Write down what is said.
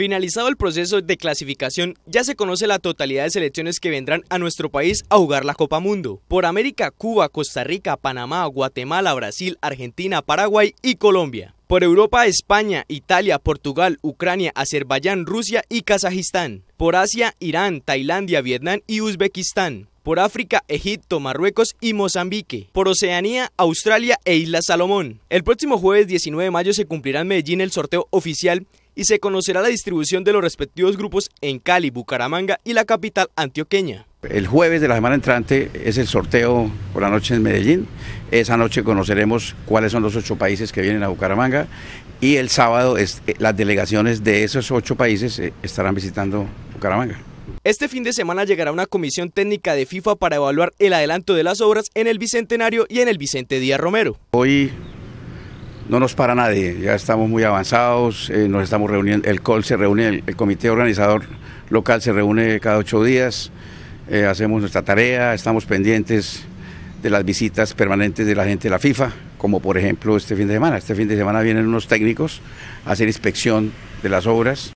Finalizado el proceso de clasificación, ya se conoce la totalidad de selecciones que vendrán a nuestro país a jugar la Copa Mundo. Por América, Cuba, Costa Rica, Panamá, Guatemala, Brasil, Argentina, Paraguay y Colombia. Por Europa, España, Italia, Portugal, Ucrania, Azerbaiyán, Rusia y Kazajistán. Por Asia, Irán, Tailandia, Vietnam y Uzbekistán. Por África, Egipto, Marruecos y Mozambique. Por Oceanía, Australia e Islas Salomón. El próximo jueves 19 de mayo se cumplirá en Medellín el sorteo oficial y se conocerá la distribución de los respectivos grupos en Cali, Bucaramanga y la capital antioqueña. El jueves de la semana entrante es el sorteo por la noche en Medellín. Esa noche conoceremos cuáles son los ocho países que vienen a Bucaramanga y el sábado es, eh, las delegaciones de esos ocho países eh, estarán visitando Bucaramanga. Este fin de semana llegará una comisión técnica de FIFA para evaluar el adelanto de las obras en el Bicentenario y en el Vicente Díaz Romero. Hoy no nos para nadie, ya estamos muy avanzados, eh, nos estamos reuniendo, el COL se reúne, el, comité organizador local se reúne cada ocho días, eh, hacemos nuestra tarea, estamos pendientes de las visitas permanentes de la gente de la FIFA, como por ejemplo este fin de semana. Este fin de semana vienen unos técnicos a hacer inspección de las obras.